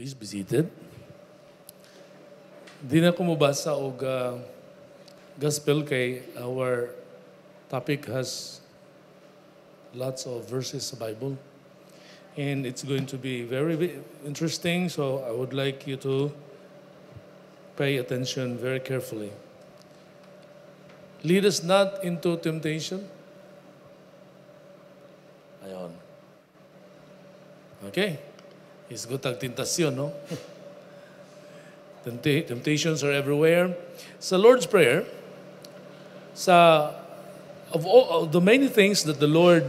Please be seated. Di na kumubasa og uh, gospel kay our topic has lots of verses sa Bible. And it's going to be very interesting, so I would like you to pay attention very carefully. Lead us not into temptation. Ayon. Okay. It's good tag tentasyon, no? Temptations are everywhere. Sa Lord's Prayer, sa of, all, of the many things that the Lord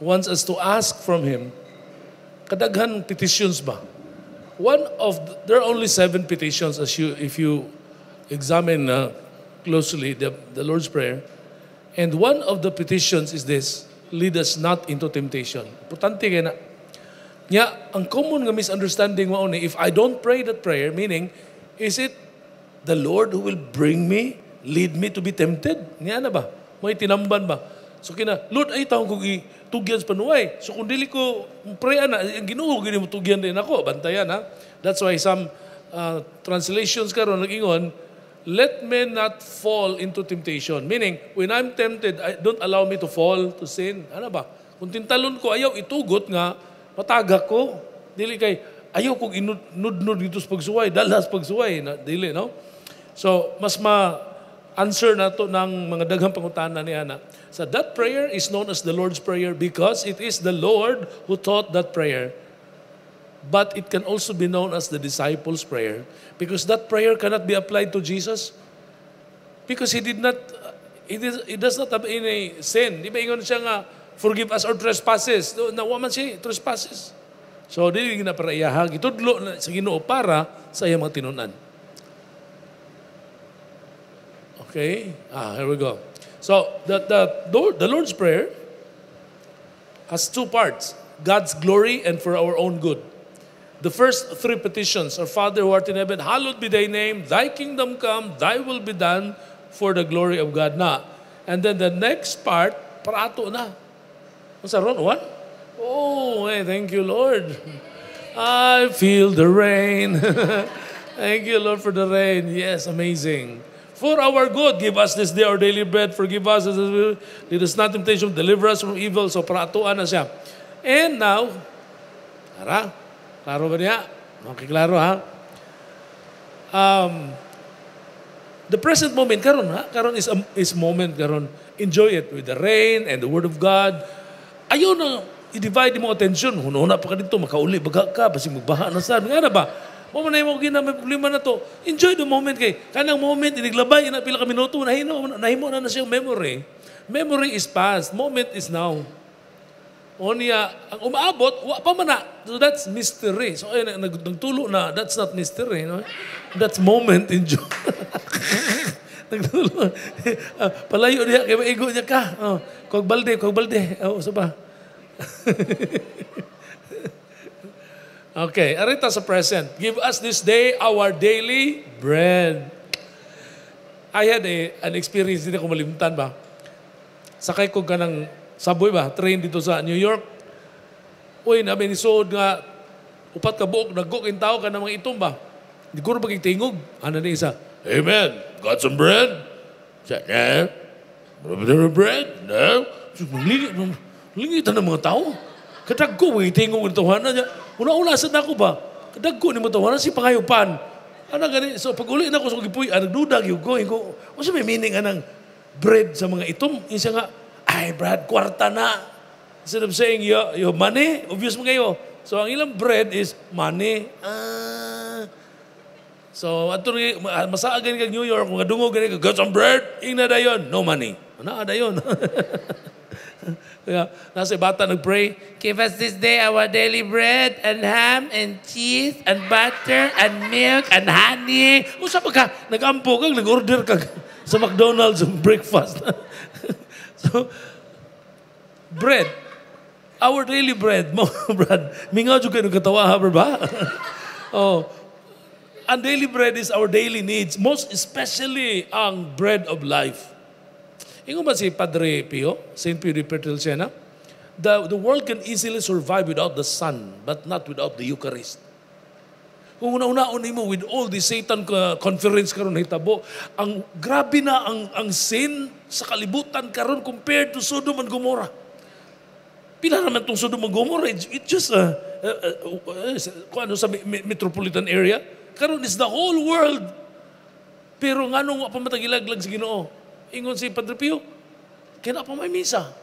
wants us to ask from Him, kadaghan petitions ba? One of the, there are only seven petitions as you if you examine uh, closely the, the Lord's Prayer. And one of the petitions is this, lead us not into temptation. Importante kaya na, Nya, ang common nga misunderstanding mao ni, if I don't pray that prayer, meaning, is it the Lord who will bring me, lead me to be tempted? Niya na ba? May tinamban ba? So kina, Lord, ay taong kong itugyan sa panuway. So kung dili ko, pray na, ang ginuho, gini mo tugyan din ako, bantayan ha. That's why some uh, translations karon nag let me not fall into temptation. Meaning, when I'm tempted, I, don't allow me to fall to sin. Ano ba? Kung tintalon ko, ayaw itugot nga, matagak ko. Dili kay, ayaw kong inudnod dito sa pagsuway, dalas pagsuway. Na, dili, no? So, mas ma answer na to ng mga daghang pangutana ni Ana. So that prayer is known as the Lord's Prayer because it is the Lord who taught that prayer. But it can also be known as the disciples' prayer because that prayer cannot be applied to Jesus because he did not, he, did, he does not have any sin. Di ba ingon siya nga, forgive us our trespasses. So, woman siya trespasses. So, dili na para iyahag. Itudlo na sa ginoo para sa iyang mga tinunan. Okay? Ah, here we go. So, the, the, the Lord's Prayer has two parts. God's glory and for our own good. The first three petitions are, Father who art in heaven, hallowed be thy name, thy kingdom come, thy will be done for the glory of God na. And then the next part, para ato na. What's that? What? Oh, hey, thank you, Lord. I feel the rain. thank you, Lord, for the rain. Yes, amazing. For our good, give us this day our daily bread. Forgive us as we lead us not temptation. Deliver us from evil. So, paratuan na siya. And now, tara, klaro ba niya? Okay, ha? Um, the present moment karon ha? Karon is a, is moment karon. Enjoy it with the rain and the word of God. Ayaw na i-divide mo atensyon. Hunahuna pa ka dito, makauli, baga ka, basi magbaha na saan. Nga na ba? Mo man mo gina may problema na to. Enjoy the moment kay kanang moment iniglabay ina pila ka minuto nahimo nahimo na na siyang memory. Memory is past, moment is now. O niya, ang umaabot, wa pa man na. So that's mystery. So ay, nagtulo na, that's not mystery. No? That's moment enjoy. Nagtulong. Ah, palayo niya, kaya maigo niya ka. Oh, kog balde, kog balde. Oh, sa ba? okay, arita sa present. Give us this day our daily bread. I had a, an experience, hindi ko malimtan ba? Sakay ko ka ng subway ba? Train dito sa New York. Uy, na minisood nga, upat ka buok, nagkok, intaw ka ng mga itom ba? Hindi ko rin pagkitingog. Ano na isa? Amen. Got some bread? Said, no. Bit of bread? No. Lingitan ng mga tao. Kadagko, may tingong ng tawanan niya. Una-una, saan ako ba? Kadagko ni mga tawanan, si pangayupan. Ano gani? So, pag uli na ko sa kugipuy, ang nagdudag, yung go, yung ko, o ano sa may meaning anang bread sa mga itom, isa nga, ay, Brad, kwarta na. Instead of saying, yo, yo, money, obvious mo kayo. So, ang ilang bread is money. Ah, So, ato ah, masaagin kag New York, mga dungo gani kag got some bread, ingna dayon, no money. Ana dayon. Kaya, nasa bata nagpray, Give us this day our daily bread and ham and cheese and butter and milk and honey. Usa pa ka, nagampo kag, nag-order kag sa McDonald's ang breakfast. so, bread. Our daily bread, mga brad. Mingaw dyan kayo nagkatawa, ha, ba? oh, ang daily bread is our daily needs, most especially ang bread of life. Ingo ba si Padre Pio, St. Pio de Pertilcena? The, the world can easily survive without the sun, but not without the Eucharist. Kung una-unaon mo with all the Satan conference karon hitabo, ang grabe na ang ang sin sa kalibutan karon compared to Sodom and Gomorrah. Pila naman tong Sodom and Gomorrah, it, it just a, uh, uh, uh, ano sa metropolitan area, Karon is the whole world. Pero nga nung pamatag ilaglag si ginoo. Ingon si Padre Pio, kaya pa may misa.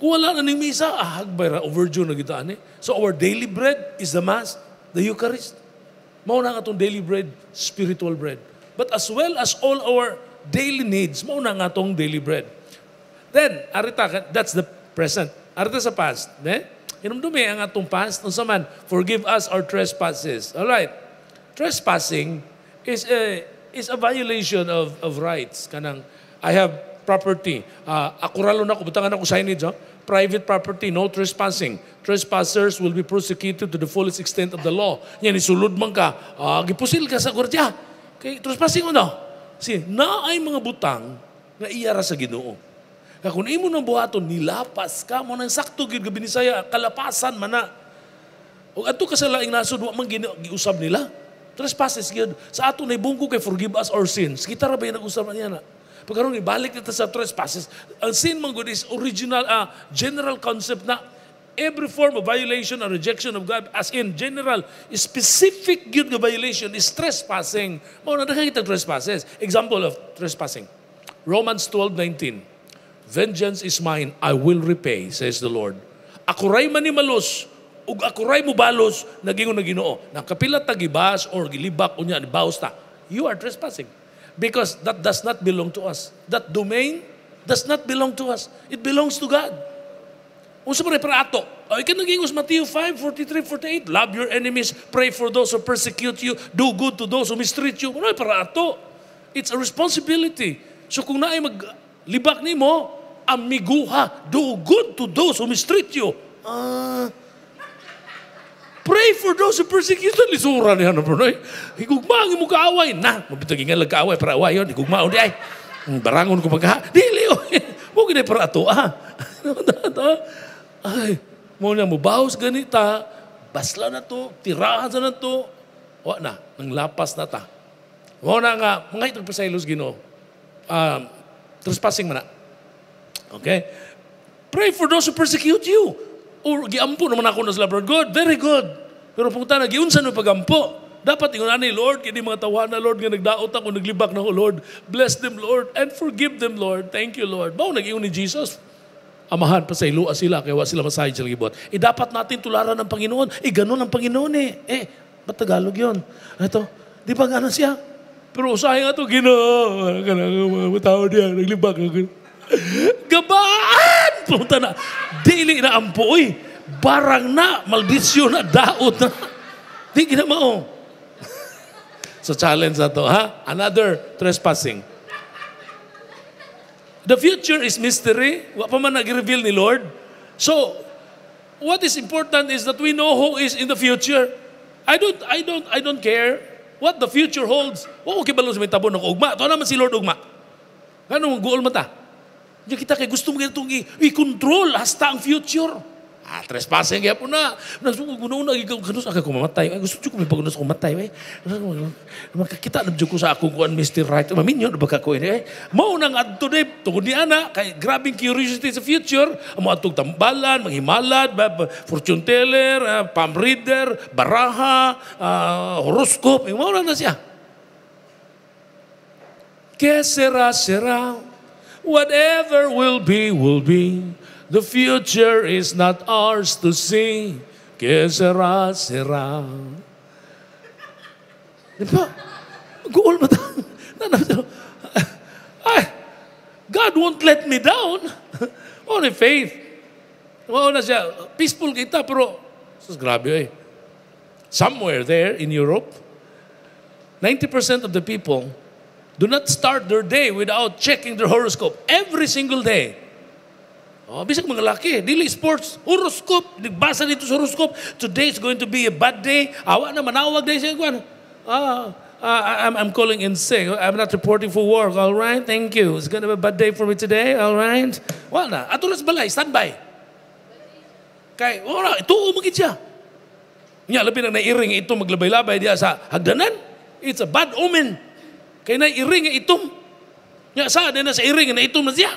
Kung wala na ning misa, ah, hagbay ra, overdue na gitaan eh. So our daily bread is the Mass, the Eucharist. Mao na nga itong daily bread, spiritual bread. But as well as all our daily needs, mao na nga itong daily bread. Then, arita, that's the present. Arita sa past. Ne? Inumdumi ang atong past, nung saman, forgive us our trespasses. All right. Trespassing is a is a violation of of rights kanang I have property. Uh, ako ralo na ko butangan ako signage ha? private property no trespassing. Trespassers will be prosecuted to the fullest extent of the law. nya ni sulod man ka, uh, gipusil ka sa gwardiya. Kay trespassing uno. Si na ay mga butang nga iyara sa Ginoo. Nga kun imo nang buhaton, nilapas ka mo nang sakto gyud gabi ni saya kalapasan man na. ug ato ka sa laing nasod wa man giusab nila. Trespasses yun. Sa ato na ibungko kay forgive us our sins. Kita ra ba yung nag-usapan niya na? Pagkaroon, ibalik nito sa trespasses. Ang sin man is original, uh, general concept na every form of violation or rejection of God, as in general, specific good nga violation is trespassing. Mao na nakakita trespasses. Example of trespassing. Romans 12:19. Vengeance is mine, I will repay, says the Lord. Ako ray manimalos, ug ako ray mo balos nagingon na Ginoo nakapila kapila tagibas or gilibak unya ni baos ta you are trespassing because that does not belong to us that domain does not belong to us it belongs to God unsa man para ato o ikan naging us Matthew 5:43 48 love your enemies pray for those who persecute you do good to those who mistreat you ano para ato it's a responsibility so kung naay mag libak nimo amiguha do good to those who mistreat you ah uh, Pray for those who persecute. you. Lisura niya na Brunei. Higugma ang imong kaaway. Na, mabitag nga lang kaaway para away yun. Higugma o di ay. Barangon ko pagka. Dili o. Oh. Mo gina para ato ah. ay, mo na mo baos ganita. Basla na to. Tirahan sa na to. Wa na. Nang lapas na ta. Wa na nga. Mga itong pasaylos gino. Um, trespassing man na. Okay? Pray for those who persecute you. Or, giampo naman ako na sila, Lord God. Very good. Pero kung tanag, giunsan mo pagampo. Dapat ingon ni Lord, kini mga na Lord, nga nagdaot ako, naglibak na ko, Lord. Bless them, Lord, and forgive them, Lord. Thank you, Lord. Bao nag ni Jesus, amahan pa sa ilua sila, kaya wa sila masahin sila gibot. E dapat natin tularan ng Panginoon. E ganun ang Panginoon eh. Eh, ba't Tagalog yun? Ito, di ba ganun siya? Pero usahin nga ito, ginoo, matawad niya, naglibak. Gaba! Punta na, dili na ampoy. Barang na, maldisyon na, daot na. Di ginamao. so challenge na to, ha? Another trespassing. The future is mystery. Wa pa man nag-reveal ni Lord. So, what is important is that we know who is in the future. I don't, I don't, I don't care what the future holds. Wa okay ba lang sa may tabo ng ugma? Ito naman si Lord ugma. Ganun, guol mata. Jadi ya kita kayak gusto mga tunggi, we control hasta ang future. Ah, trespassing ya puna. na. Una-una, ganus ako kumamatay. Ay, eh, cukup ko nus aku kumatay. Maka kita ada ko sa aku kuan Mister Right. Maminyo, baka ko ini. Mau nang adto deh, tunggu di ana, Kayak grabing curiosity the future. Mau atong tambalan, menghimalat, fortune teller, eh, palm reader, baraha, eh, horoskop. horoscope. Mau nang na siya. Que Whatever will be, will be. The future is not ours to see. Que sera, sera. God won't let me down. Only faith. peaceful kita, pero, eh. Somewhere there in Europe, 90% of the people do not start their day without checking their horoscope every single day. Oh, bisag mga laki, dili sports, horoscope, nagbasa dito sa horoscope, today is going to be a bad day, awa na, manawag day siya, ah, uh, I'm, I'm calling in sick. I'm not reporting for work. All right, thank you. It's going to be a bad day for me today. All right. Wala. na. Atulas balay, Stand by. Kay, ora, ito umagit siya. Nya, labi na nairing ito maglabay-labay diya sa hagdanan. It's a bad omen. Kaya na iring nga itom. Nga sa, na sa iring na itom siya.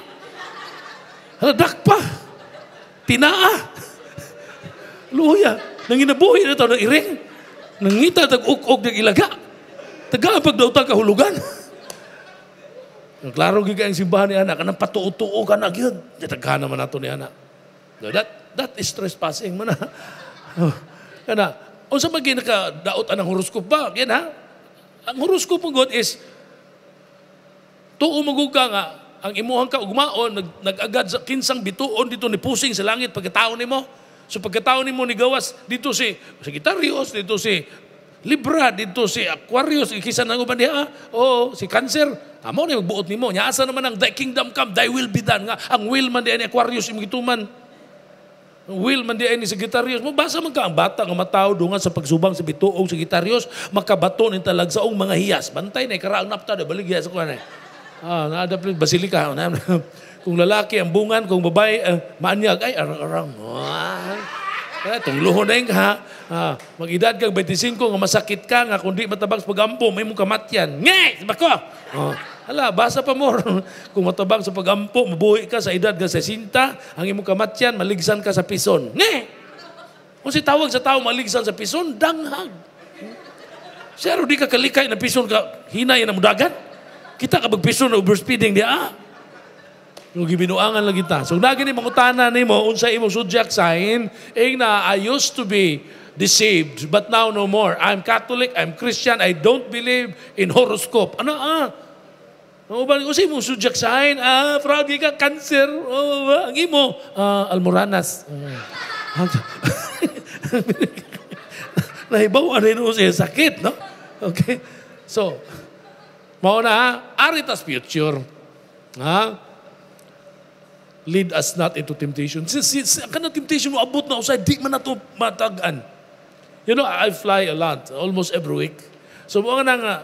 Haladak pa. Tinaa. Luya. Nang inabuhi na ito ng iring. ngita, tag-uk-uk ng ilaga. Tagaan pag daw kahulugan. Klaro giga ang simbahan ni anak, kanang patuo-tuo ka na gyud. Ditaghan naman nato ni anak. That that is trespassing man. Kana, unsa man ginaka daot anang horoscope ba? Yan ha. Ang horoscope ng God is Tuo maguga nga, ang imuhang kaugmaon, nag, nagagad sa kinsang bituon dito ni pusing sa langit pagkataon nimo. So pagkataon nimo ni Gawas, dito si Sagittarius, dito si Libra, dito si Aquarius, ikisa na uban diha. oh, ah, si Cancer. Amo ni buot nimo. Nya asa naman ang thy kingdom come, thy will be done nga. Ang will man di ni Aquarius imong gituman. Will man di ni Sagittarius. Basa man ka ang bata nga matao, dungan sa pagsubang sa bituog Sagittarius, makabato ni talagsaong mga hiyas. Bantay na karaang napta de baligya sa kuan. Ah, naadapin, basilika. kung lalaki ang bungan, kung babae, uh, maanyag, ay, arang-arang. Ah, eh, tungluhon na yung ha. Ah, mag-edad kang 25, nga masakit ka nga, kundi matabang sa pagampo, may mong kamatyan. Ngay! Bako! Oh. Hala, basa pa mo. kung matabang sa pagampo, mabuhi ka sa edad nga 60, ang imong kamatyan, maligsan ka sa pison. Ngay! Kung si tawag sa tao maligsan sa pison, danghag. Sir, di ka kalikay na pison ka, hinay na mudagan. Kita ka magpiso na overspeeding di ah. Yung gibinuangan lang kita. So lagi ni mangutana ni mo, unsa imo zodiac sign, ing na I used to be deceived, but now no more. I'm Catholic, I'm Christian, I don't believe in horoscope. Ano ah? Oo ano ba? Kasi mo zodiac sign, ah, proud ka, cancer, oh, ba? ang imo, ah, almoranas. Ah. Nahibaw, ano yun, sakit, no? Okay? So, Mao na, aritas future. Ha? Lead us not into temptation. Si, si, si, kanang temptation mo abot na usay, di man na ito matagan. You know, I fly a lot, almost every week. So, mga na nga,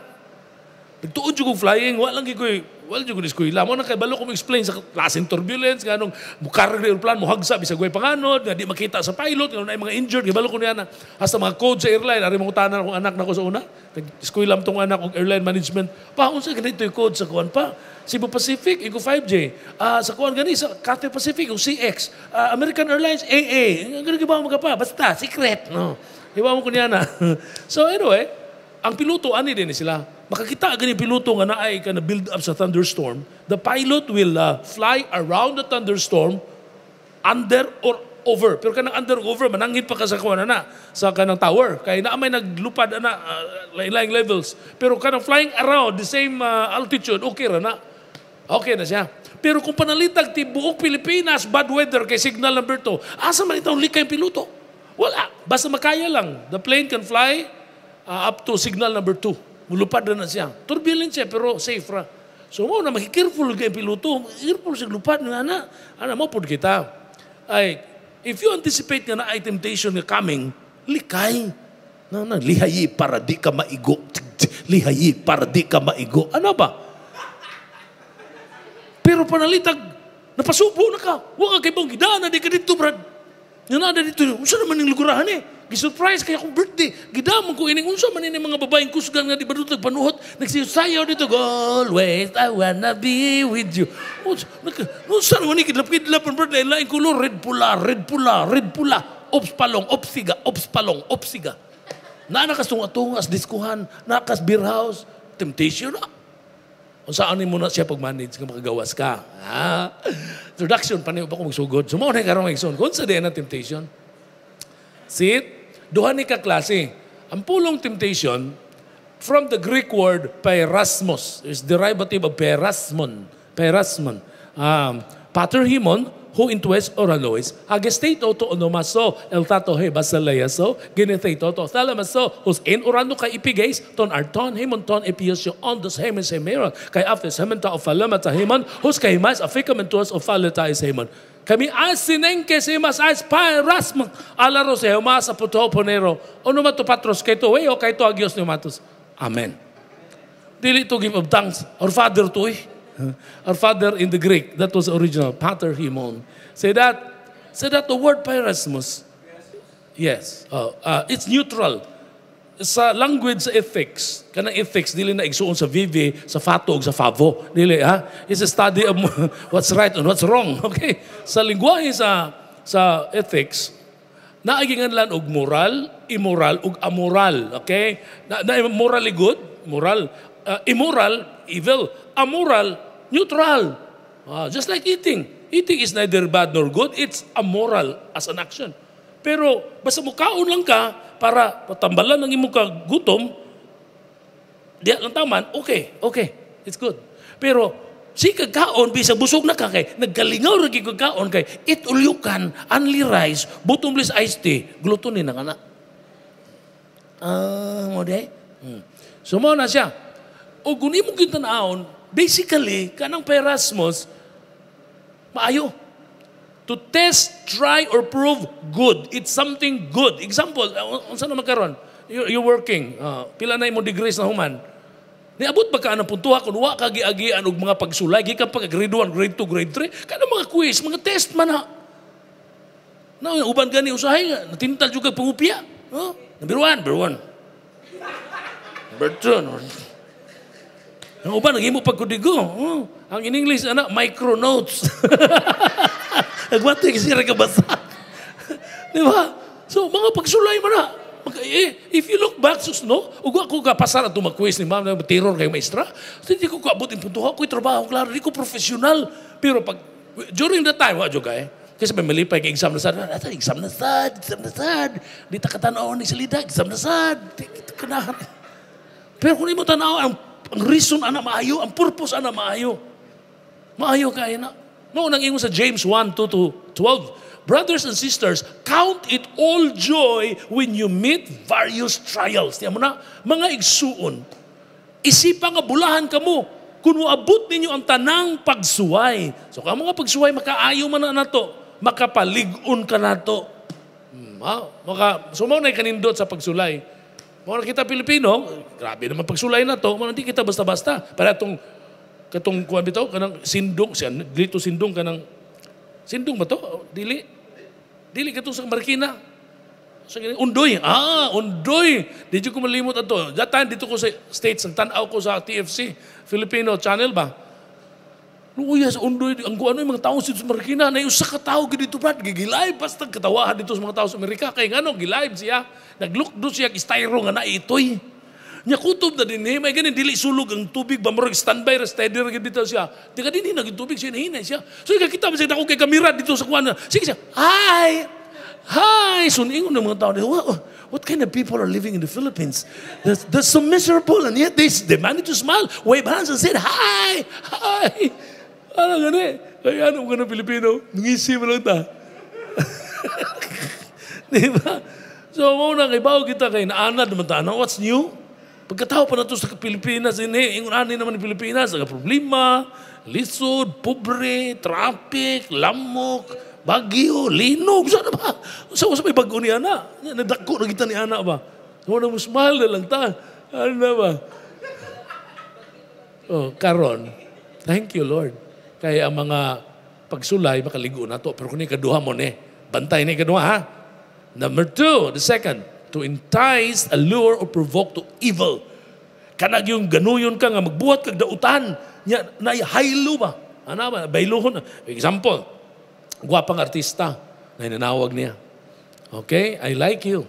nagtuod yung flying, walang ko Well, yung ko ila mo na kay balo ko explain sa klaseng turbulence ganong mukarga yung plan mo hagsa bisag way panganod nga di makita sa pilot nga mga injured kay balo ko niya na hasta mga code sa airline ari mo tanan kung anak nako sa una nag-eskwela tong anak og airline management pa unsa ganito yung code sa kuan pa Cebu Pacific igo 5J uh, ah, sa kuan gani sa Cathay Pacific og CX uh, ah, American Airlines AA ganun ba mga pa basta secret no iwa mo kunya na so anyway ang piloto ani din sila makakita agad yung piloto nga na ay ka build up sa thunderstorm, the pilot will uh, fly around the thunderstorm under or over. Pero kanang under over, manangit pa ka sa kuwana na, sa kanang tower. Kaya na may naglupad na, uh, lain levels. Pero kanang flying around, the same uh, altitude, okay ra na. Okay na siya. Pero kung panalitag ti buok Pilipinas, bad weather kay Signal number Lamberto, asa man itong likay piloto? Wala. Basta makaya lang. The plane can fly uh, up to signal number 2. Mulupad na, na siya. Turbulent siya, pero safe ra. So, mo na makikareful kay piloto. Careful sa lupad nga na. Ana mo pod kita. Ay, if you anticipate nga na ay temptation nga coming, likay. Na, na, lihayi para di ka maigo. Lihayi para di ka maigo. Ano ba? Pero panalitag, napasubo na ka. Huwag ka kay bang gidaan na di ka dito, brad. Nga na, dito. Saan naman yung lugurahan eh? Gisurprise kay akong birthday. Gidamon ko ining unsa man ini mga babaeng kusgan nga di barutag panuhot. Nagsisayaw dito, always I wanna be with you. Unsa man ni kidlap-kidlap ang birthday lain kulor red pula, red pula, red pula. Ops palong, ops siga, ops palong, ops siga. Na nakasungatungas diskuhan, nakas beer house, temptation na. Kung saan mo na siya pag-manage kung makagawas ka. Ha? Introduction, panayo pa ko magsugod. Sumaw na yung karong Kung sa na temptation, See? duha ni ka klase. Ang pulong temptation from the Greek word perasmos is derivative of perasmon. Perasmon. Um, paterhimon, who intues oralois, agestato to onomaso, eltato he basalaiaso, genetato to thalamaso, who's in orano ka ipigays, ton arton himon ton epiosyo on dos hemes hemeron, kay aftes hementa of falamata hemon, who's kay mas aficamentuas of falata is hemon. Kami asinen ah, que se mas as parasmak ala rose mas aputo ponero ono mato kay to way eh, o kay to agios ni matos. Amen. Dili to give of thanks our father to eh. Our father in the Greek that was original pater himon. Say that say that the word parasmus. Yes. oh, uh, it's neutral sa language ethics, kana ethics dili na igsuon sa VV, sa fatog, sa favo, dili ha. It's a study of what's right and what's wrong, okay? Sa lingwahe sa sa ethics, naaginganlan og moral, immoral og amoral, okay? Na, na morally good, moral, uh, immoral, evil, amoral, neutral. Uh, just like eating. Eating is neither bad nor good, it's amoral as an action. Pero basta mukaon lang ka para patambalan ng imong kagutom, diya lang taman, okay, okay, it's good. Pero si kagkaon, bisa busog na ka kay, naggalingaw na kagkaon kay, it ulyukan, only rice, bottomless iced tea, gluttony ang anak. Ah, uh, mo Hmm. Sumo na siya. O kung imo gyud basically kanang Perasmos maayo. To test, try, or prove good. It's something good. Example, uh, unsa na magkaron? You, you're working. Uh, pila na mo degrees na human. Niabot ba ka ng puntuha kung wa ka giagian og mga pagsulay, gikan pag grade 1, grade 2, grade 3, kada mga quiz, mga test man ha. Na no, uban gani usahay nga, natintal juga pangupya. No? Number 1, number 1. Number 2. Ang uban nagimo pagkudigo. Oh. Ang in English, ano, micro notes. Nagwati kasi nagkabasa. Di ba? So, mga pagsulay mo na. Eh, if you look back, sus, no? Ugo ako ka pasar at mag-quiz ni ma'am, terror kayo maestra. So, hindi ko kaabot yung punto. Ako'y trabaho, klaro, hindi ko professional. Pero pag, during the time, wadyo ka ah, eh. Kasi may malipay kay exam na sad. Ano, ata, exam na sad, exam na sad. Di ta ni salida, exam na sad. Pero kung hindi mo tanaw, ang, ang reason ana maayo, ang purpose ana maayo. Maayo kayo eh, na. No, nang ingon sa James 1, 2 to 12. Brothers and sisters, count it all joy when you meet various trials. Tiyan mo na, mga igsuon. Isipa nga bulahan ka mo kung abot ninyo ang tanang pagsuway. So ka mga pagsuway, makaayo man na nato. Makapaligon ka nato. Hmm, ha? Maka, sumaw na kanindot sa pagsulay. Mga kita Pilipino, grabe naman pagsulay na to, mga hindi kita basta-basta. Para itong katong kuan bitaw kanang sindong siya dito sindong kanang sindong ba to dili dili katong sa Marikina so, undoy ah undoy di ko malimot ato that time dito ko sa states ang tan ko sa TFC Filipino channel ba No, yes, undoy, ang ano yung mga tao sa Markina, na usa ka tao dito, Brad, gigilay, basta katawahan dito sa mga tao sa Amerika. Kaya nga no, gilay siya, naglook siya, styro nga na itoy. Eh. Nya kutob na din, eh, may ganin, dili sulog ang tubig, bamurag standby, steady rin dito siya. Di ka din hinag tubig, siya hinahinay siya. So, kita mo siya, ako kay kamera dito sa kuwan. Sige siya, hi! Hi! So, ingon ng mga tao, what, what kind of people are living in the Philippines? They're, they're so miserable, and yet they, they manage to smile, wave hands, and say, hi! Hi! Ano gani? Kaya ano ka Pilipino? Ngisi mo lang ta. Di ba? So, mauna kay bago kita kay naanad naman ta. What's new? Pagkatao pa na ito sa Pilipinas, iniingunanin naman ng Pilipinas, ang problema, lisod, pobre, traffic, lamok, bagyo, linog, saan ba? Sa may bago ni Ana. Nadako na kita ni Ana ba? So, na mo smile na lang ta. Ano na ba? Oh, karon. Thank you, Lord. Kaya ang mga pagsulay, makaligo na to. Pero kung ni kaduha mo ni, bantay ni kaduha ha. Number two, the second, to entice, allure, or provoke to evil. Kanag yung ganuyon ka nga magbuhat kag dautan, niya, na haylo ba? Ana ba baylohon? Example, guwapang artista na inanawag niya. Okay, I like you.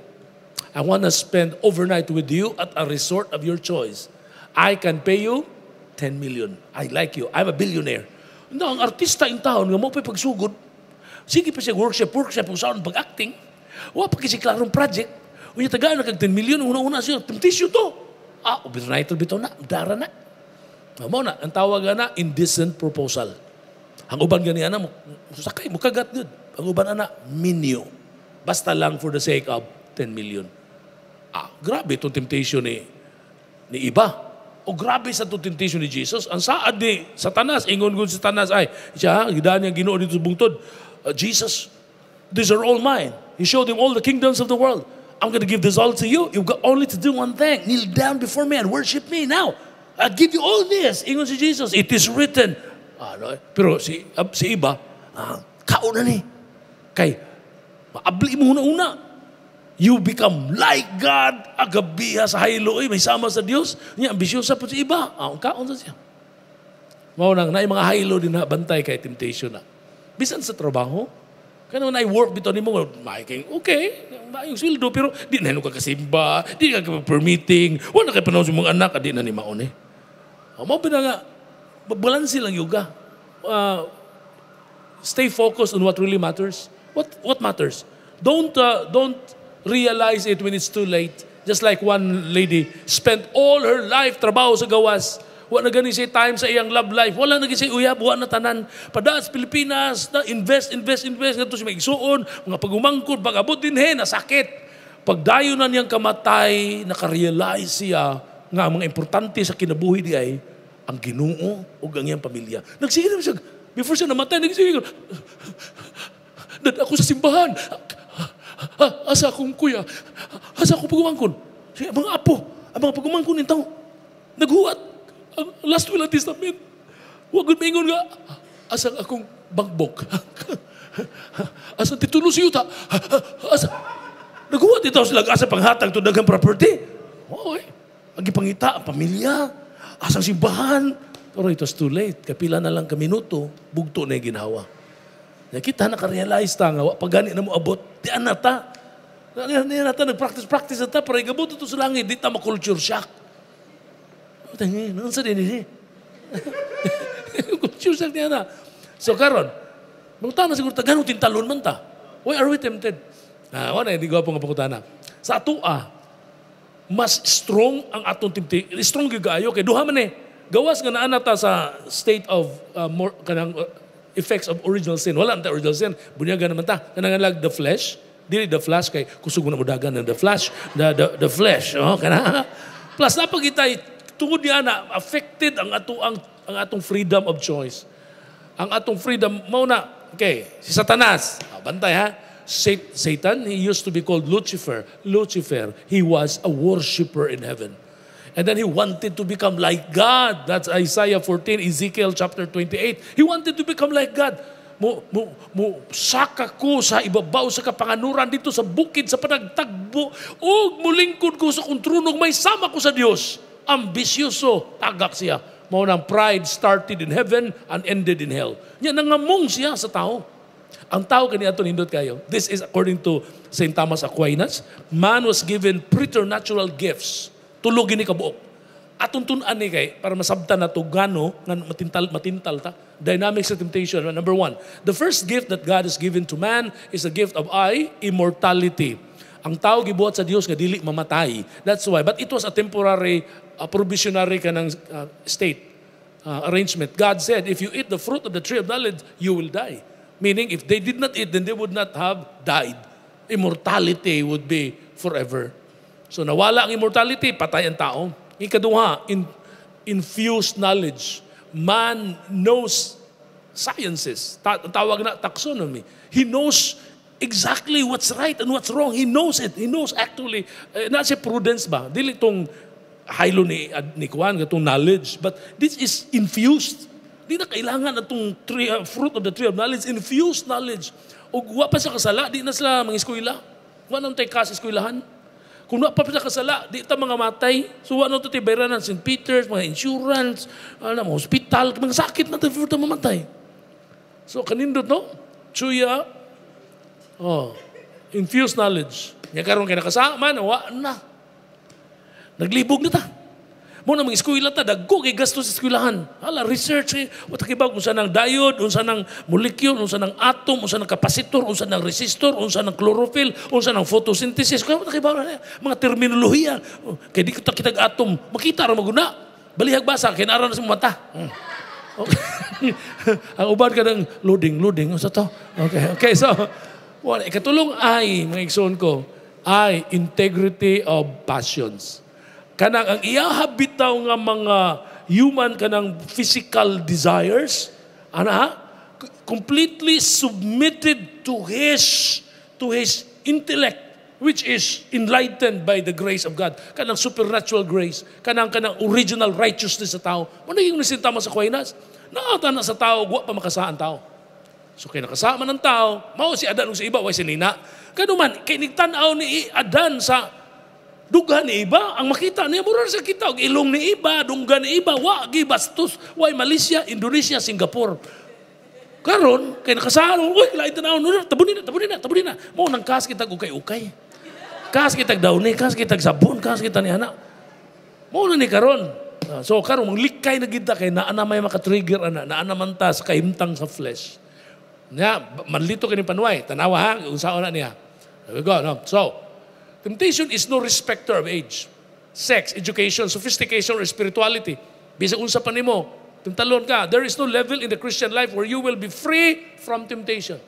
I want to spend overnight with you at a resort of your choice. I can pay you 10 million. I like you. I'm a billionaire. No, ang artista in town, nga mo pa pagsugod. Sige pa siya workshop, workshop, kung saan pag-acting. Wa pa kasi klarong project. Unya tagaan na kag 10 million, una-una siya, temptation to. Ah, overnight bitaw na, dara na. Mamo na, ang tawag na, indecent proposal. Ang uban gani ana mo, sakay mo kagat gud. Ang uban ana, minyo. Basta lang for the sake of 10 million. Ah, grabe itong temptation ni, ni iba. O grabe sa itong temptation ni Jesus. Ang saad ni Satanas, ingon gud si Satanas ay, siya, gidaan niya ginoo dito sa bungtod. Uh, Jesus, these are all mine. He showed him all the kingdoms of the world. I'm going to give this all to you. You've got only to do one thing kneel down before me and worship me now. I give you all this. Ingon si Jesus, it is written. Ano, pero si, ah, si iba, ah, kauna ni. Kay, maabli mo una-una. You become like God. Agabiha sa haylo, may sama sa Dios. Niya, ambisyosa po si iba. Ah, ang kaon sa siya. Mao na na mga haylo din na bantay kay temptation na. Bisan sa trabaho, Kano na i-work bito ni mo, Mike, okay, maayong do, pero di na ka kasimba, di ka permitting, wala kay panahon sa mga anak, ah, di na ni maon eh. Oh, Mao ba nga, balansi lang yoga. Uh, stay focused on what really matters. What, what matters? Don't, uh, don't realize it when it's too late. Just like one lady spent all her life trabaho sa gawas, Wa na gani say time sa iyang love life. Wala na say uyab, wa na tanan. Padaas Pilipinas, na invest, invest, invest. Ganito siya maigsuon, mga pagumangkod, pagabot din he, nasakit. Pagdayo na niyang kamatay, nakarealize siya nga mga importante sa kinabuhi di ay ang ginoo o ang iyang pamilya. Nagsigil naman siya, before siya namatay, nagsigil, dad ako sa simbahan, asa akong kuya, asa akong pagumangkon. Siya, mga apo, ang mga pagumangkon nito, naghuwat ang last will and testament. Huwag mingon nga, asang akong bangbog. asang titulo si Yuta. Asang, naguwat ito sila asang panghatang to daghang property. Oo eh. Ang ipangita, ang pamilya, asang simbahan. Pero it was too late. Kapila na lang ka minuto, bugto na yung ginawa. Nakita, nakarealize ta nga, pag gani na mo abot, di anata. Di anata, nag-practice-practice na ta, para igabot to sa langit, di ta makulture shock. Tangin, eh, ang sarili niya. Confused lang niya na. So karon, magtana siguro, taganong tintalon man ta. Why are we tempted? Ah, wala, hindi ko po nga pangutana. Sa atua, ah, mas strong ang atong temptation. Strong gigayo kay duha man eh. Gawas nga naa nata sa state of uh, more, kanang uh, effects of original sin. Wala ta original sin. Bunyaga naman ta. Kanang lag the flesh, dili the flesh kay kusog na mudagan ng the flesh, the the, the flesh, oh kana. Plus napagitay Tungod niya na affected ang ato ang, ang atong freedom of choice. Ang atong freedom mo na okay, si Satanas. Ah, bantay ha. Satan, he used to be called Lucifer. Lucifer, he was a worshipper in heaven. And then he wanted to become like God. That's Isaiah 14, Ezekiel chapter 28. He wanted to become like God. Mo, mo, mo, saka ko sa ibabaw sa kapanganuran dito sa bukid sa panagtagbo. O mulingkod ko sa kung may sama ko sa Diyos ambisyoso, tagak siya. Mao ng pride started in heaven and ended in hell. Nya nangamong siya sa tao. Ang tao kani aton hindot kayo. This is according to St. Thomas Aquinas. Man was given preternatural gifts. Tulog ni kabuok. Atong tunan ni kay para masabtan nato gano nga matintal matintal ta. Dynamics of temptation number one. The first gift that God has given to man is the gift of I immortality ang tao gibuhat sa Dios nga dili mamatay. That's why. But it was a temporary a provisionary ka ng uh, state uh, arrangement. God said, if you eat the fruit of the tree of knowledge, you will die. Meaning, if they did not eat, then they would not have died. Immortality would be forever. So nawala ang immortality, patay ang tao. Ikaduha, in, infused knowledge. Man knows sciences. Ta- tawag na taxonomy. He knows exactly what's right and what's wrong. He knows it. He knows actually, eh, na si prudence ba? Dili itong haylo ni, ad, ah, ni Kwan, itong knowledge. But this is infused. Di na kailangan itong tree, uh, fruit of the tree of knowledge, infused knowledge. O wa pa sa kasala, di na sila mga eskwela. Wa nang tayo kasi eskwelahan. Kung wa pa sa kasala, di ta mga matay. So wa nang tayo bayranan, St. Peter's, mga insurance, alam, ah, hospital, mga sakit na tayo fruit na mamatay. So kanindot no? Chuya, oh, infused knowledge. Niya karon kay nakasama, wa na. Naglibog na ta. Mo na mga eskwela ta, dagko kay gasto sa eskwelahan. Hala, research eh. O takibag, unsa ng diode, unsa ng molecule, unsa ng atom, unsa ng kapasitor, unsa ng resistor, unsa ng chlorophyll, unsa ng photosynthesis. Kaya mo takibag, mga terminolohiya. Kaya di kita kitag atom, makita ra maguna. Balihag basa, kinara na sa mata. Hmm. Okay. Ang uban ka ng loading, loading. Unsa ano to? Okay, okay. So, wala. Ikatulong ay, mga iksoon ko, ay integrity of passions kanang ang iyahab bitaw nga mga human kanang physical desires ana completely submitted to his to his intellect which is enlightened by the grace of God kanang supernatural grace kanang kanang original righteousness sa tao mo naging nisintama sa kuwainas naata na sa tao guwa pa makasaan tao so kay nakasama ng tao mao si Adan ug si iba wa si Nina kanuman kay nigtan-aw ni Adan sa Dugan iba, ang makita niya, mura sa kita, og ilong ni iba, dunggan ni iba, wa, gi gibastos, wa Malaysia, Indonesia, Singapore. Karon, kay nakasahan, uy, lain tanaw, tabunin na, oh, tabunin na, tabunin na. Mao nang kas kita ukay-ukay. Kas kita daon ni, kas kita sabon, kas kita ni ana mo na ni karon. Ah, so karon mong likay na gid kay naa na may maka-trigger ana, naa naman ta sa kahimtang sa flesh. Nya, manlito kini panuway, tanawa ha, unsa ona niya. There we go, no? So, Temptation is no respecter of age. Sex, education, sophistication, or spirituality. Bisag unsa pa nimo, tumtalon ka. There is no level in the Christian life where you will be free from temptation.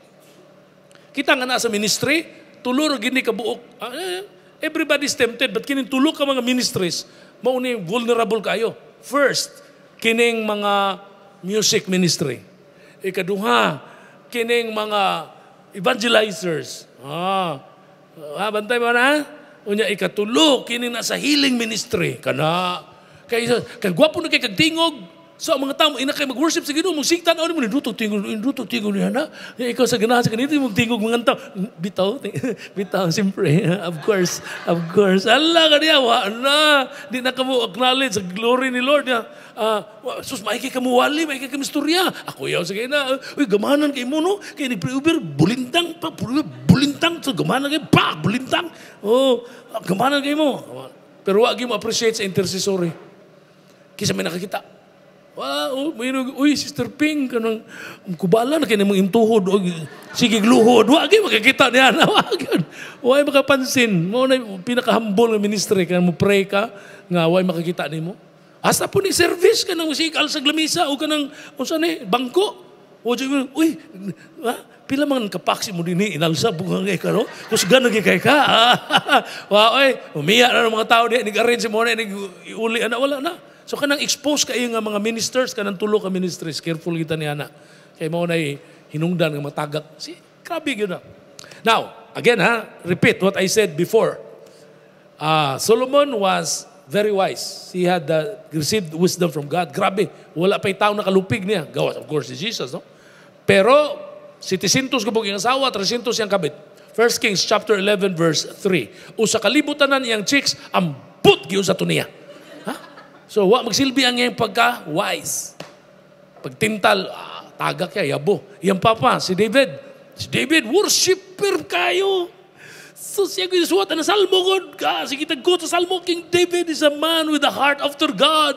Kita nga na sa ministry, tulor gini ka buok. Ah, eh, eh, everybody's tempted, but kining tulo ka mga ministries, mauni vulnerable kayo. First, kining mga music ministry. Ikaduha, kining mga evangelizers. Ah, Ha, ah, bantay mo na? Unya ikatulo, kini na sa healing ministry. Kana, kay, kagwapo na kay kagtingog, So ang mga tao, ina kay mag-worship sa Ginoo, magsigtan, ano mo, niluto, tingog, duto tingog niya na. Eh, ikaw sa ganahan sa kanito, magtingog mga tao. Bitaw, bitaw, siyempre. of course, of course. Allah, kaniya, wala. Di na kamo acknowledge sa glory ni Lord. Niya. Uh, sus, maiki ka wali, maiki ka istorya. Ako yaw sa kanya, uy, gamanan kay mo, no? Kaya nagpriuber, bulintang pa, bulintang, sa gamanan kay, pa, bulintang. Oh, gamanan kay mo. Pero wag mo appreciate sa intercessory. Kisa may nakakita, Wow, oh, mayroon, uy, Sister Pink, kanang, kubala na kayo mong intuhod, o, sige, gluhod, wag yung eh, makikita niya, wag yun, wag makapansin, mo na, pinakahambol ng ministry, kaya mo pray ka, nga, wag makikita ni mo. Asa po ni service ka ng musikal sa glamisa, o ka ng, o saan eh, bangko, o dyan, uy, ha? pila man kapaksi mo din eh, inalsa bungang ka, karo kus ganag kay ka wa oy eh, umiya na ng mga tao di nag-arrange mo na nag uli ana wala na So kanang expose kayo nga mga ministers, kanang tulo ka ministries, careful kita niya na. Kay mao na hinungdan nga matagak. Si, grabe yun na. Now, again ha, repeat what I said before. Uh, Solomon was very wise. He had uh, received wisdom from God. Grabe, wala pa'y tao nakalupig niya. Gawas, of course, si Jesus, no? Pero, si Tisintos kapag yung asawa, 300 yung kabit. 1 Kings chapter 11 verse 3. Usa kalibutanan na chicks, chicks, ambot giyo sa niya. So, wa magsilbi ang iyang pagka-wise. Pagtintal, ah, tagak kaya, yabo. Yan papa, si David. Si David, worshiper kayo. So siya ko isuwat na salmo God. Sige tag tagko sa salmo, King David is a man with a heart after God.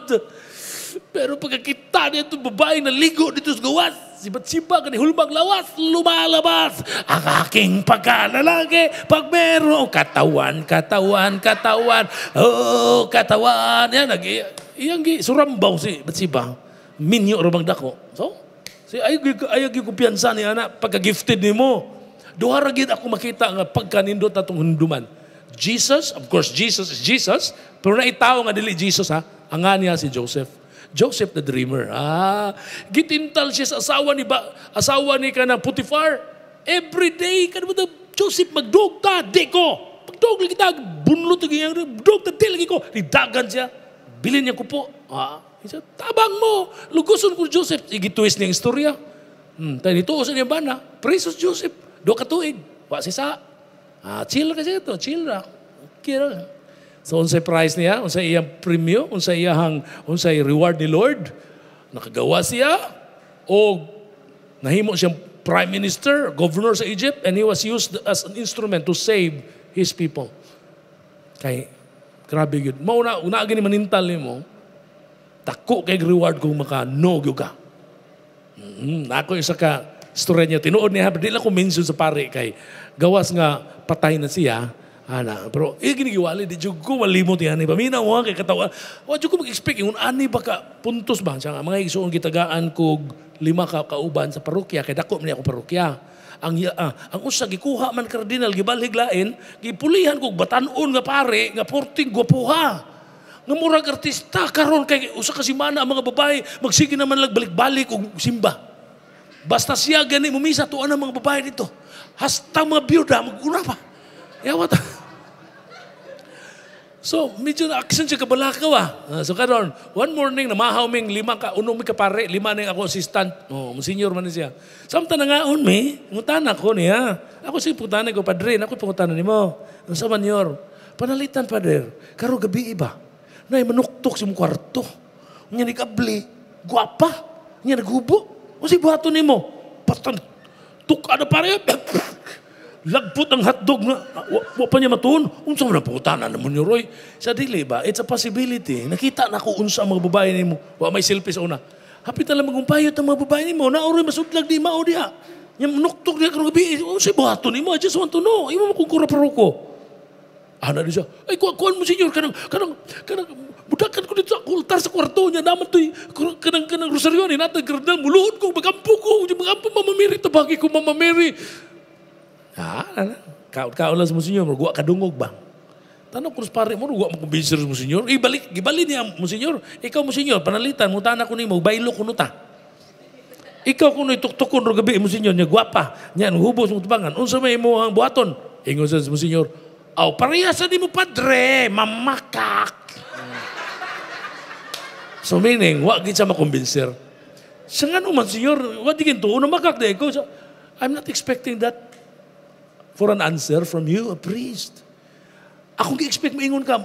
Pero pagkakita niya itong babae na ligo dito sa gawas, si Batsiba, kanihulmang lawas, lumalabas ang aking pagkalalaki pag meron katawan, katawan, katawan, oh, katawan, yan, nag iyang surambaw si Batsiba, minyo rumang dako. So, si ayag, ayag yung kumpiyansa ni anak, pagka-gifted ni mo. Duhara gid ako makita nga pagkanindot atong hunduman. Jesus, of course, Jesus is Jesus, pero na itaw nga dili Jesus ha, ang niya si Joseph. Joseph the dreamer. Ah, gitintal siya sa asawa ni ba, asawa ni kana Potiphar. Every day kan mo Joseph magdug ta di ko. Pagdug lagi ta bunlot lagi ta di lagi ko. Ridagan siya. Bilin niya ko po. Ah, isa tabang mo. Luguson ko Joseph. Igitwist niya ang istorya. Hmm, tayo dito sa niya bana. Presos Joseph. Do tuig. Wa si sa. Ah, chill kasi to. Chill ra. Kira. So unsay price niya, unsay iyang premium, unsay iyang unsay reward ni Lord? Nakagawa siya o nahimo siyang prime minister, governor sa Egypt, and he was used as an instrument to save his people. Kay, grabe yun. Mauna, una gani manintal ni mo, tako kay reward kung maka no gyud ka. Mm-hmm. Nako isa ka istorya niya tinuod niya, pero di lang ko mention sa pare kay gawas nga patay na siya, ana pero igini eh, giwali di wali, ko malimot ya, ani pamina ha kay katawa wa jud ko mag-expect ani baka puntos ba siya nga mga igsoon gitagaan kog lima ka kauban sa parokya kay dako man ako parokya ang ya, ah, ang usa gikuha man kardinal gibalhig lain gipulihan kog batan-on nga pare nga porting gwapuha nga murag artista karon kay usa ka semana ang mga babae magsige naman lag balik-balik og simba basta siya gani mumisa tuan ang mga babae dito hasta mga byuda maguna pa Ya ta So, medyo na action siya kabala ka ba? so, karon one morning, namahaw ming lima ka, unong mi kapare, lima na ako assistant. Oh, mo senior man siya. Samta na on me, ngutan ako niya. Ako si putan ko, padre, ako pangutan ni mo. Ang sa manyor, panalitan padre, karo gabi iba. yung manuktok si mong kwarto. Nga kabli, guapa, Nga nagubo. O si buhato ni mo, patan, tuk, ano pare, lagput ang hotdog nga, ah, wa, pa niya matuon, unsa man ang pangutanan naman niyo, Roy? Sa dili ba, it's a possibility. Nakita na ko unsa ang mga babae ni mo. Wa may selfie sa una. Hapit na lang magkumpayot ang mga babae ni mo, na oroy masudlag di mao diha. Yung nuktok niya karong gabi, oh, eh, si buhato ni mo, I just want to know. Imo mo kung kuraparo ko. Ana ah, di siya, ay kuha, kuhaan mo senyor, kanang, kanang, kanang, budakan ko dito sa altar sa kwarto niya, naman to'y kanang, kanang rosaryo ni natin, kanang muluhod ko, magampo ko, magampo mamamiri, tabagi ko mamamiri. Ah, kau kau lah musinyor, gua kadungog bang. Tanah kurus parik mau gua mo kumbinser musinyor. Ibalik, gibali niya musinyor. Ikaw musinyor, panalitan, mutana ko nimo, bayi lu nuta. Ikaw kuno ituktukon ro gabi musinyor niya guapa. Niyan hubos mo tubangan. Unsa may mau ang buhaton? Ingon sa musinyor. Aw, pariasa di mu padre, mamakak. So meaning, wak gitu sama makumbinser. Sengan umat senior, wak dikintu, di kintuon, makak I'm not expecting that. for an answer from you, a priest. Akong gi-expect maingon ka,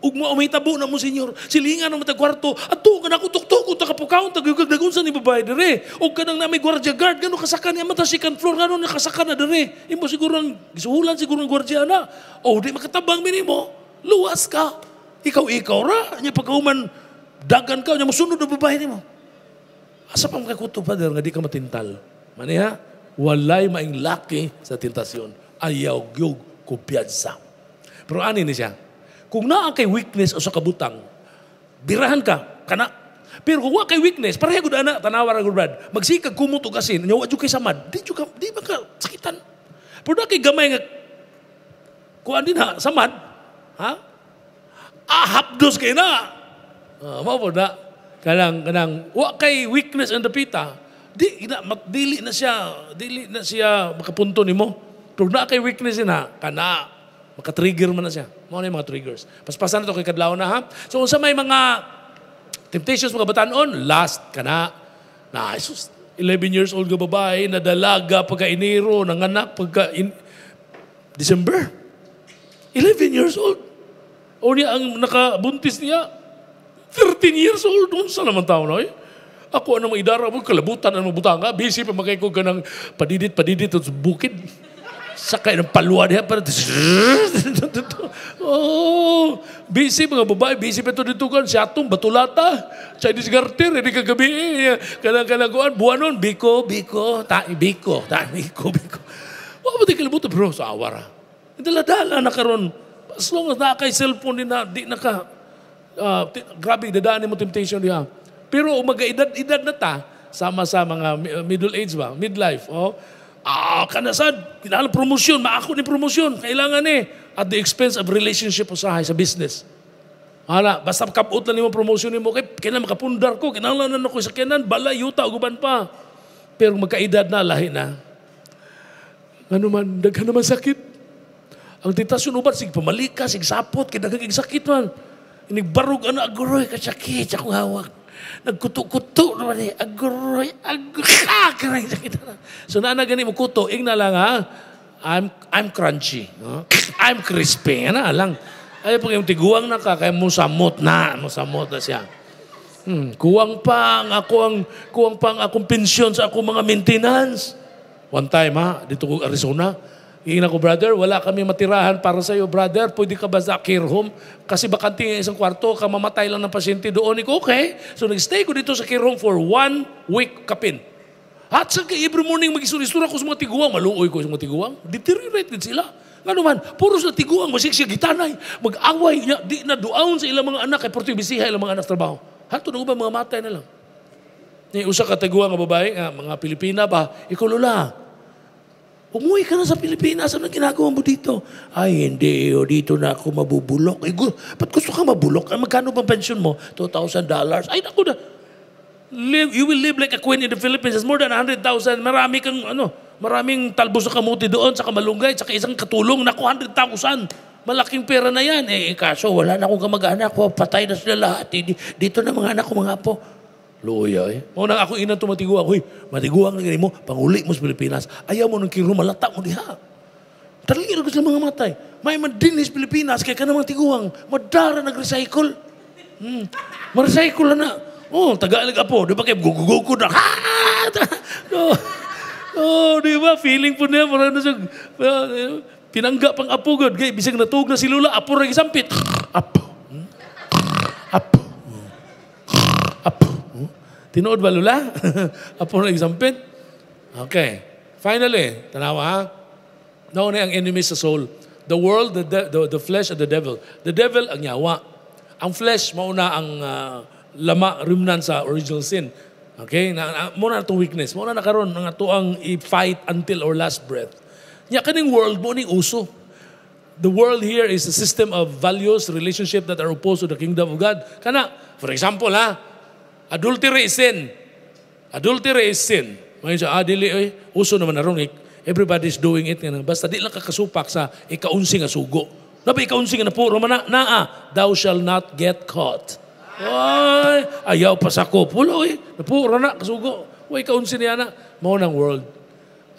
ug ugma umitabo na mo, Senyor. Silingan kwarto, matagwarto. At to, kanako tuktok, ta kapukaon, tagagagdagon sa ni babae dere. O kanang na may guardia guard, gano'n kasakan niya, mata second floor, ni nakasakan na dere. Imo siguro ang gisuhulan, siguro ang gwardiya na. Oh, di makatabang minimo. Luwas ka. Ikaw-ikaw ra. Nya pagkauman, dagan ka, nya musunod na babae nimo. Asa pang kakuto pa nga di ka matintal. Maniha, walay maing laki sa tentasyon. ayaw gyug kumpiyansa. Pero ano ni siya, kung naa kay weakness o sa kabutang, birahan ka, kana. Pero kung wa kay weakness, pareha ya ko na tanawa ra gud brad. Magsikag kumot og nyawa kay samad. Di jud ka di ba ka sakitan. Pero na kay gamay nga kuan din ha, samad. Ha? Ahapdos kay na. Uh, mao po na kanang kanang wa kay weakness ang the pita. Di na dili na siya, dili na siya makapunto mo. Kung na kay weakness na, kana, makatrigger man na siya. Mga na mga triggers. Paspasan na ito kay Kadlaw na ha. So unsa may mga temptations mga batanon, last kana na. Na, Jesus, 11 years old ka babae, na dalaga pagka Enero, nanganak pagka in December. 11 years old. O niya, ang nakabuntis niya, 13 years old. Doon sa naman tao na eh? Ako, ano mga idara mo, kalabutan, ano mga butanga, busy pa magkaikog ka ng padidit, padidit, at bukid sakay ng paluwa niya, pero oh, busy mga babae, busy pa ito dito kan, si Atong, Batulata, Chinese Garter, hindi kagabi, eh. kanang-kananguan, buwanon, Biko, Biko, ta, Biko, ta, Biko, Biko. Wala mo di kalimutan, bro, sa awara. Dala-dala na karon. As long as nakakay cellphone din na, di naka, uh, ah, grabe, dadaanin mo temptation niya. Pero umaga, umagaedad-edad na ta, sama sa mga middle age ba, midlife, oh, Ah, kanasad, kailangan promosyon, maako ni promosyon, kailangan eh. At the expense of relationship usahay sa business. Hala, basta kapot lang mo promosyon mo, kay, kailangan makapundar ko, kailangan na ko sa kenan. bala, yuta, guban pa. Pero magkaedad na, lahi na. Ano man, daghan naman sakit. Ang titasyon ubat, sig pamalika, sig sapot, kay daghan sakit man. Inigbarog ano, aguroy, kasakit, ako hawak. Nagkuto-kuto naman eh. Agroy, agroy. So na gani mo kuto, igna lang ha. I'm, I'm crunchy. Huh? I'm crispy. na lang. Ay, pag yung tiguang na ka, kaya musamot na. Musamot na siya. Hmm, kuwang pang ako ang kuwang pang akong pensyon sa akong mga maintenance. One time ha, dito ko Arizona, Hingin ako, brother, wala kami matirahan para sa iyo. Brother, pwede ka ba sa care home? Kasi bakante yung isang kwarto, kamamatay lang ng pasyente doon. Iko, okay. So nagstay ko dito sa care home for one week kapin. At sa every morning mag-isura-isura ko sa mga tiguang. Maluoy ko sa mga tiguang. Deteriorate din sila. Nga naman, puro sa tiguang, masiksa gitanay, mag-away, niya, di na duawon sa ilang mga anak, kay porto bisiha ilang mga anak trabaho. Hato na ba mga matay na lang? Ni usa ka tiguang nga babae, nga, mga Pilipina ba, ikulula. Umuwi ka na sa Pilipinas, ano ginagawa mo dito? Ay, hindi, o oh, dito na ako mabubulok. Eh, gu- ba't gusto ka mabulok? Ay, ah, magkano bang pension mo? $2,000. Ay, naku na. Live, you will live like a queen in the Philippines. It's more than 100,000. Marami kang, ano, maraming talbos sa kamuti doon, sa kamalunggay, sa isang katulong. Naku, 100,000. Malaking pera na yan. Eh, kaso wala na akong kamag-anak ko. Patay na sila lahat. Eh, dito na mga anak ko, mga apo. Luya eh. Mo oh, nang ako inan tumatiguang, huy, matiguang na mo, panguli mo sa Pilipinas. Ayaw mo nang kiro, malata mo diha. Talingin ko sa mga matay. May madinis Pilipinas, kaya kanang naman tiguang, madara nag-recycle. Hmm. Ma-recycle na. Oh, Tagalog apo, di ba kayo gugugugko na. Ha! no. Oh, di ba? Feeling po niya, parang nasa, pinangga pang apo god. Kaya bisag natug na si Lula, apo rin isampit. Apo. Hmm? Apo. Hmm. Apo. Tinuod ba lula? Apo na exampit? Okay. Finally, tanawa ha? Nauna ang enemy sa soul. The world, the, the, the flesh, and the devil. The devil, ang yawa. Ang flesh, mauna ang uh, lama, rimnan sa original sin. Okay? Na, na, muna na itong weakness. Muna na karon nga ito ang i-fight until our last breath. Nya kaning world, mo ni uso. The world here is a system of values, relationship that are opposed to the kingdom of God. Kana, for example ha, Adultery is sin. Adultery is sin. Mga siya, ah, dili, eh, uso naman na ron. Eh. Everybody's doing it. Basta di lang kakasupak sa ikaunsi nga sugo. Nabi ikaunsi nga na puro man naa, thou shall not get caught. Ay, ayaw pa sa kupulo eh. Napuro na, kasugo. Uy, kaunsi niya na. Mo ng world.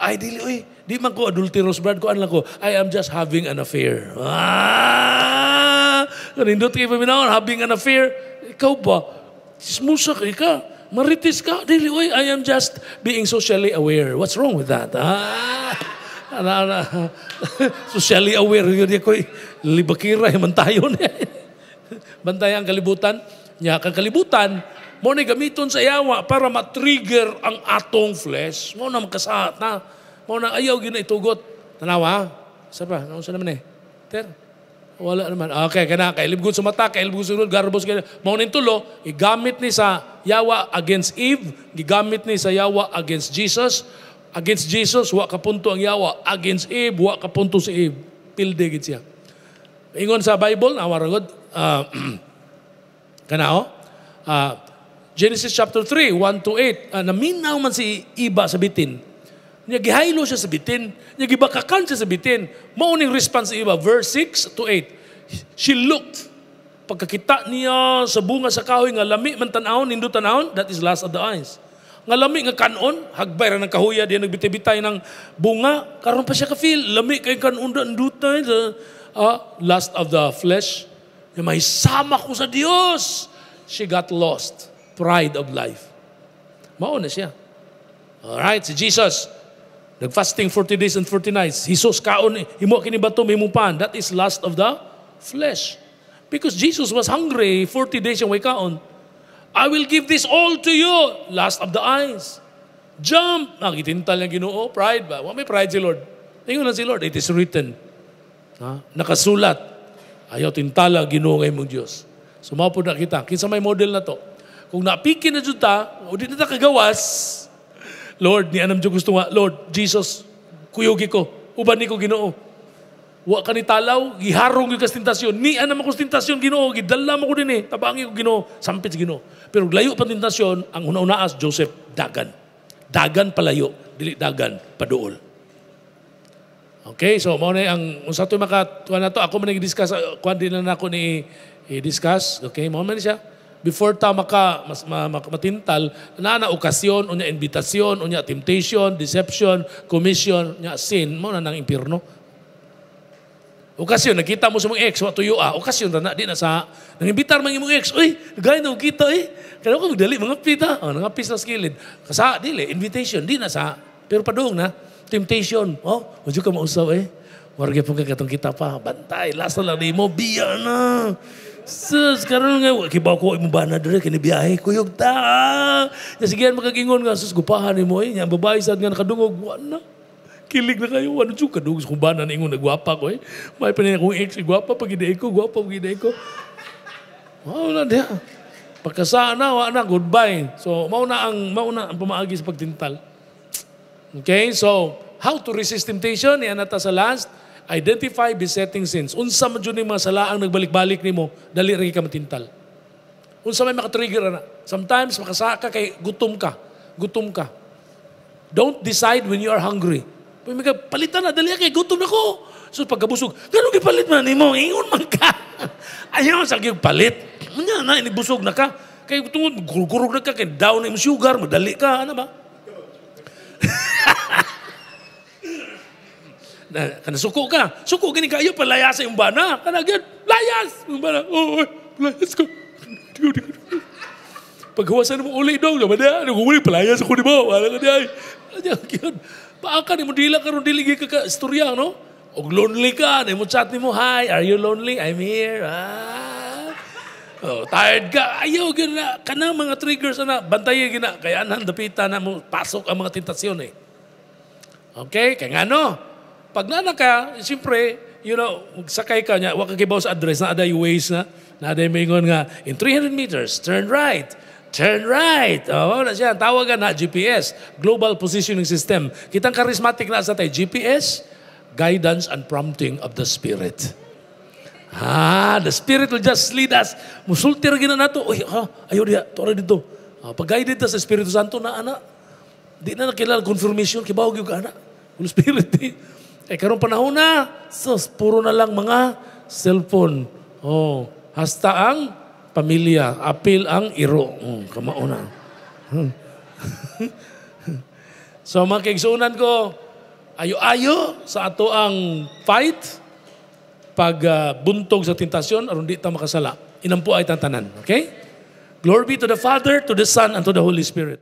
Ay, dili, uy. Di man ko adulterous, Brad. Kuan lang ko, I am just having an affair. Ah! Kanindot kayo pa minahon, having an affair. Ikaw ba? Smusa kay ka. Maritis ka. Dili, oy, I am just being socially aware. What's wrong with that? Ah, ana, ana. socially aware. Yun ko, libakira, eh, man tayo niya. Eh. Bantay ang kalibutan. Nya, kang kalibutan, mo ni gamiton sa yawa para matrigger ang atong flesh. Mo na makasahat na. Mo na ayaw gina itugot. Tanawa? Sa pa? Ano sa naman eh? Ter? Wala naman. Okay, ah, kana kay libgud sumata, kay libgud sunod garbos kay mao ning tulo igamit ni sa yawa against Eve, gigamit ni sa yawa against Jesus. Against Jesus wa kapunto ang yawa, against Eve wa kapunto si Eve. Pilde gid siya. Ingon sa Bible na waragod uh, kanao uh, Genesis chapter 3, 1 to 8, uh, ah, naminaw man si Iba sa bitin Nya gihaylo siya sa bitin, nya gibakakan siya sa bitin. Mauning response iba verse 6 to 8. She looked pagkakita niya sa bunga sa kahoy nga lami man tan-awon nindo tan that is last of the eyes. Nga lami nga kanon hagbay ra ng kahoya diyan nagbitay ng bunga karon pa siya ka feel lami kay kanon da ndutay uh, ah, last of the flesh. Nya may sama ko sa Dios. She got lost. Pride of life. Mao na siya. All right, si Jesus. Nagfasting 40 days and 40 nights. Jesus kaon, himo kini bato, pan. That is lust of the flesh. Because Jesus was hungry 40 days yung kaon. I will give this all to you. Last of the eyes. Jump! Nakitintal niya ginoo. Oh, pride ba? Wa may pride si Lord. Tingnan na si Lord. It is written. Ha? Nakasulat. Ayaw tintala ginoo ngayon mong Diyos. Sumapod na kita. Kinsa may model na to. Kung napikin na dyan ta, o di na ta kagawas, Lord, ni anam Diyo gusto nga, Lord, Jesus, kuyogi ko, uban ni ko ginoo. Wa ka ni talaw, giharong yung kastintasyon. Ni anam ako kastintasyon, ginoo, gidala mo ko din eh, tabangi ko ginoo, sampit ginoo. Pero layo pa tintasyon, ang una-unaas, Joseph, dagan. Dagan palayo, dili dagan, paduol. Okay, so mo na ang unsa to maka tuwa na to ako man nag-discuss kuan din na ako ni i-discuss. Okay, mo man siya before ta maka mas ma, ma, matintal na na okasyon unya imbitasyon unya temptation deception commission nya sin mo na nang impierno okasyon nakita mo sa mong ex wa tuyo ah okasyon na di na sa nang imbitar man imong ex uy gay na kita eh kaya ko dali mga pita ah. oh nga pista skilled kasa dili invitation di na sa pero padung na temptation oh ujo ka mausaw eh warga pong kakatong kita pa bantay lasa lang di mo biya na Sus, karon nga, kibaw ko imubana dere, kinibiyahe ko yung ta. Ya sige, makagingon nga, sus, gupahan ni mo eh. Yan, babae sa nga nakadungog, wana. Kilig na kayo, ano siya, kadungog, kung bana na ingon, nagwapa ko eh. May panin akong ex, gwapa, pagiday ko, gwapa, pagiday ko. Wow, na diya. Pagkasaan na, wala na, goodbye. So, mauna ang, mauna ang pamaagi sa pagtintal. Okay, so, how to resist temptation, yan nata sa last. Identify besetting sins. Unsa man jud ni masalaang nagbalik-balik nimo, dali ra ka matintal. Unsa may makatrigger na. Sometimes makasaka kay gutom ka. Gutom ka. Don't decide when you are hungry. Pag may palitan na, dali kay gutom na ko. So pagkabusog, ganun gipalit man nimo, ingon man ka. Ayaw sa gyud palit. Nya na inibusog na ka. Kay tungod gurugurog na ka kay down na sugar, madali ka, ano ba? kana suko ka. Suko gani ka ayo palayas yung bana. Kana gyud layas yung bana. Oo, oh, oh, layas ko. Paghawasan mo uli daw, naman na, ano uli, palayas ako di ba? Wala ka di ay. Ano, gyud. Paakan mo dila karon dili gyud ka istorya no? Og lonely ka, na mo chat mo, "Hi, are you lonely? I'm here." Ah. Oh, tired ka. Ayaw gina kana mga triggers ana, bantaye gina Kaya anhan dapita na mo pasok ang mga tentasyon eh. Okay, kay ngano? Pag nana ka, siyempre, you know, sakay ka niya, wakakibaw sa address, na aday ways na, na aday mingon nga, in 300 meters, turn right, turn right. Oh, na siya, tawagan na GPS, Global Positioning System. Kitang charismatic na sa tayo, GPS, guidance and prompting of the Spirit. Ah, the Spirit will just lead us. Musulti ra gina nato. Uy, ha, ayo dia, tora dito. Ah, pag-guided ta sa Espiritu Santo na anak, Di na nakilala confirmation kibaw gyud ka ana. Holy Spirit. Di. Eh, karong panahon na, sus, puro na lang mga cellphone. Oh, hasta ang pamilya, apil ang iro. Oh, kamauna. so, mga kaigsunan ko, ayo-ayo sa ato ang fight pag uh, buntog sa tentasyon aron di ta makasala. Inampo ay tantanan, okay? Glory be to the Father, to the Son, and to the Holy Spirit.